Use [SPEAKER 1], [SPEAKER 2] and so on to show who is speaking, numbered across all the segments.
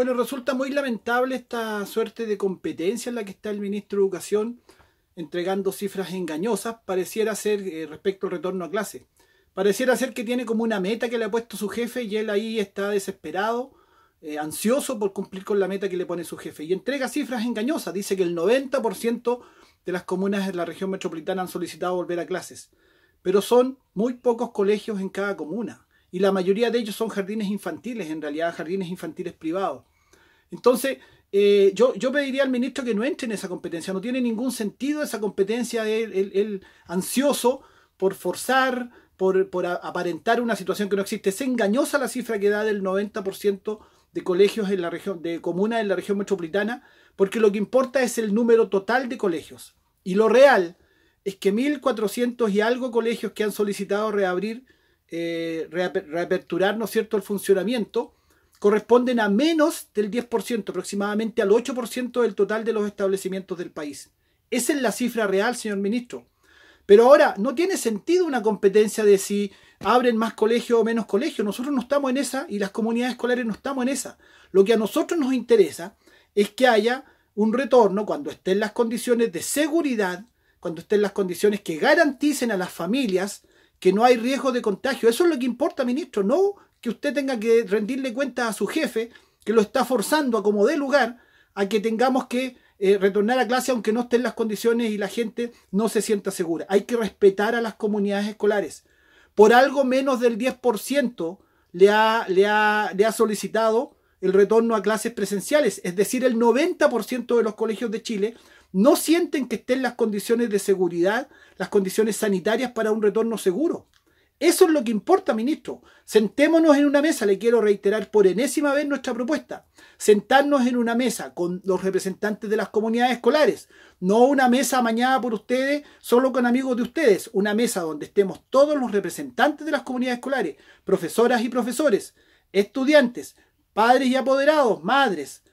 [SPEAKER 1] Bueno, resulta muy lamentable esta suerte de competencia en la que está el ministro de Educación entregando cifras engañosas, pareciera ser eh, respecto al retorno a clase. Pareciera ser que tiene como una meta que le ha puesto su jefe y él ahí está desesperado, eh, ansioso por cumplir con la meta que le pone su jefe. Y entrega cifras engañosas. Dice que el 90% de las comunas de la región metropolitana han solicitado volver a clases. Pero son muy pocos colegios en cada comuna y la mayoría de ellos son jardines infantiles, en realidad jardines infantiles privados. Entonces, eh, yo, yo, pediría al ministro que no entre en esa competencia, no tiene ningún sentido esa competencia de él, ansioso por forzar, por, por, aparentar una situación que no existe. Es engañosa la cifra que da del 90% de colegios en la región, de comunas en la región metropolitana, porque lo que importa es el número total de colegios. Y lo real es que 1.400 y algo colegios que han solicitado reabrir eh, reaperturar, ¿no cierto?, el funcionamiento, corresponden a menos del 10%, aproximadamente al 8% del total de los establecimientos del país. Esa es la cifra real, señor ministro. Pero ahora, no tiene sentido una competencia de si abren más colegios o menos colegios. Nosotros no estamos en esa y las comunidades escolares no estamos en esa. Lo que a nosotros nos interesa es que haya un retorno cuando estén las condiciones de seguridad, cuando estén las condiciones que garanticen a las familias que no hay riesgo de contagio. Eso es lo que importa, ministro, no que usted tenga que rendirle cuentas a su jefe, que lo está forzando a como dé lugar a que tengamos que eh, retornar a clase aunque no estén las condiciones y la gente no se sienta segura. Hay que respetar a las comunidades escolares. Por algo menos del 10% le ha, le, ha, le ha solicitado el retorno a clases presenciales, es decir, el 90% de los colegios de Chile no sienten que estén las condiciones de seguridad, las condiciones sanitarias para un retorno seguro. Eso es lo que importa, ministro. Sentémonos en una mesa, le quiero reiterar por enésima vez nuestra propuesta. Sentarnos en una mesa con los representantes de las comunidades escolares. No una mesa amañada por ustedes, solo con amigos de ustedes. Una mesa donde estemos todos los representantes de las comunidades escolares, profesoras y profesores, estudiantes, padres y apoderados, madres,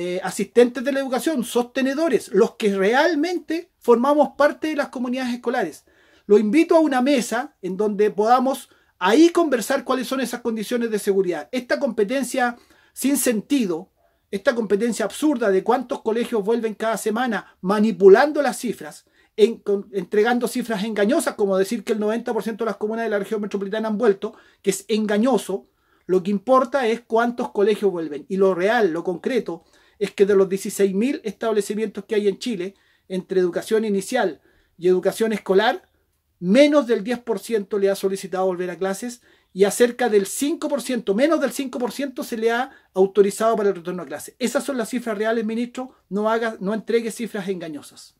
[SPEAKER 1] eh, asistentes de la educación, sostenedores, los que realmente formamos parte de las comunidades escolares. Lo invito a una mesa en donde podamos ahí conversar cuáles son esas condiciones de seguridad. Esta competencia sin sentido, esta competencia absurda de cuántos colegios vuelven cada semana manipulando las cifras, entregando cifras engañosas, como decir que el 90% de las comunas de la región metropolitana han vuelto, que es engañoso, lo que importa es cuántos colegios vuelven. Y lo real, lo concreto, es que de los 16.000 establecimientos que hay en Chile, entre educación inicial y educación escolar, menos del 10% le ha solicitado volver a clases y acerca del 5%, menos del 5% se le ha autorizado para el retorno a clases. Esas son las cifras reales, ministro. No, haga, no entregue cifras engañosas.